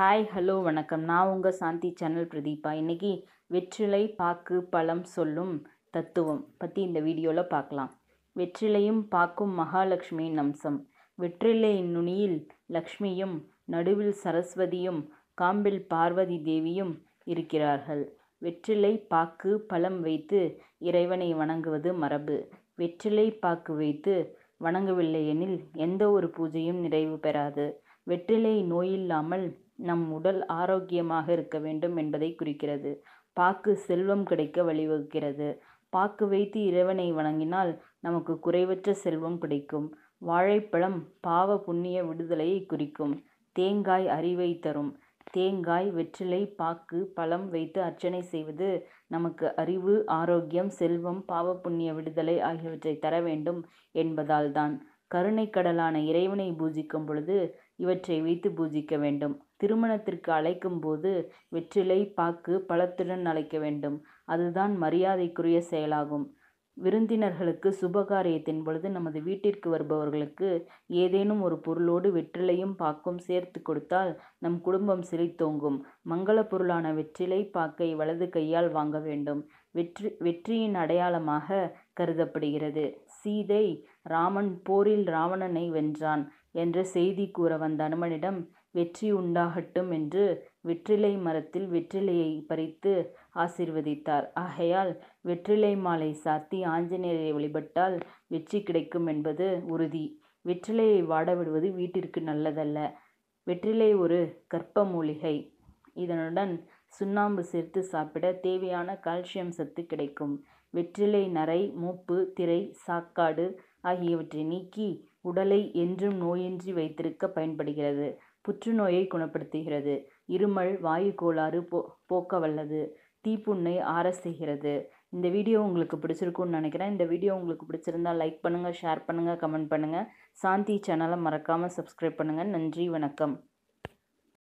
Hi hello வணக்கம் நான் உங்கள் சாந்தி சேனல் பிரதீபா இன்றைக்கி வெற்றிலை பாக்கு பழம் சொல்லும் தத்துவம் பற்றி இந்த வீடியோவில் பார்க்கலாம் வெற்றிலையும் பாக்கும் மகாலட்சுமியின் அம்சம் வெற்றிலையின் நுனியில் லக்ஷ்மியும் நடுவில் சரஸ்வதியும் காம்பில் பார்வதி தேவியும் இருக்கிறார்கள் வெற்றிலை பாக்கு பழம் வைத்து இறைவனை வணங்குவது மரபு வெற்றிலை பாக்கு வைத்து வணங்கவில்லை எனில் எந்த ஒரு பூஜையும் நிறைவு பெறாது வெற்றிலை நோயில்லாமல் நம் உடல் ஆரோக்கியமாக இருக்க வேண்டும் என்பதை குறிக்கிறது பாக்கு செல்வம் கிடைக்க வழிவகுக்கிறது பாக்கு வைத்து இறைவனை வணங்கினால் நமக்கு குறைவற்ற செல்வம் கிடைக்கும் வாழைப்பழம் பாவ புண்ணிய விடுதலையை குறிக்கும் தேங்காய் அறிவை தரும் தேங்காய் வெற்றிலை பாக்கு பழம் வைத்து அர்ச்சனை செய்வது நமக்கு அறிவு ஆரோக்கியம் செல்வம் பாவ புண்ணிய விடுதலை ஆகியவற்றை தர வேண்டும் என்பதால்தான் கருணைக்கடலான இறைவனை பூஜிக்கும் பொழுது இவற்றை வைத்து பூஜிக்க வேண்டும் திருமணத்திற்கு அழைக்கும் போது வெற்றிலை பாக்கு பழத்துடன் அழைக்க வேண்டும் அதுதான் மரியாதைக்குரிய செயலாகும் விருந்தினர்களுக்கு சுபகாரியத்தின் பொழுது நமது வீட்டிற்கு வருபவர்களுக்கு ஏதேனும் ஒரு பொருளோடு வெற்றிலையும் பாக்கும் சேர்த்து கொடுத்தால் நம் குடும்பம் செழித்தோங்கும் மங்கள பொருளான வெற்றிலை பாக்கை வலது கையால் வாங்க வேண்டும் வெற்றி வெற்றியின் அடையாளமாக கருதப்படுகிறது சீதை ராமன் போரில் ராவணனை வென்றான் என்று செய்தி கூற வந்த அனுமனிடம் வெற்றி உண்டாகட்டும் என்று வெற்றிலை மரத்தில் வெற்றிலையை பறித்து ஆசிர்வதித்தார் ஆகையால் வெற்றிலை மாலை சாத்தி ஆஞ்சநேயரை வழிபட்டால் வெற்றி கிடைக்கும் என்பது உறுதி வெற்றிலையை வாடவிடுவது வீட்டிற்கு நல்லதல்ல வெற்றிலை ஒரு கற்ப மூலிகை இதனுடன் சுண்ணாம்பு சேர்த்து சாப்பிட தேவையான கால்சியம் சத்து கிடைக்கும் வெற்றிலை நரை மூப்பு திரை சாக்காடு ஆகியவற்றை நீக்கி உடலை என்றும் நோயின்றி வைத்திருக்க பயன்படுகிறது. புற்றுநோயை குணப்படுத்துகிறது. இருமல், வாயுக் கோளாறு போ போக்க வல்லது. தீப்புண்ணை ஆரஸ் செய்கிறது. இந்த வீடியோ உங்களுக்கு பிடிச்சிருக்கும்னு நினைக்கிறேன். இந்த வீடியோ உங்களுக்கு பிடிச்சிருந்தா லைக் பண்ணுங்கள் ஷேர் பண்ணுங்கள் கமெண்ட் பண்ணுங்கள் சாந்தி சேனலை மறக்காமல் சப்ஸ்கிரைப் பண்ணுங்கள் நன்றி, வணக்கம்.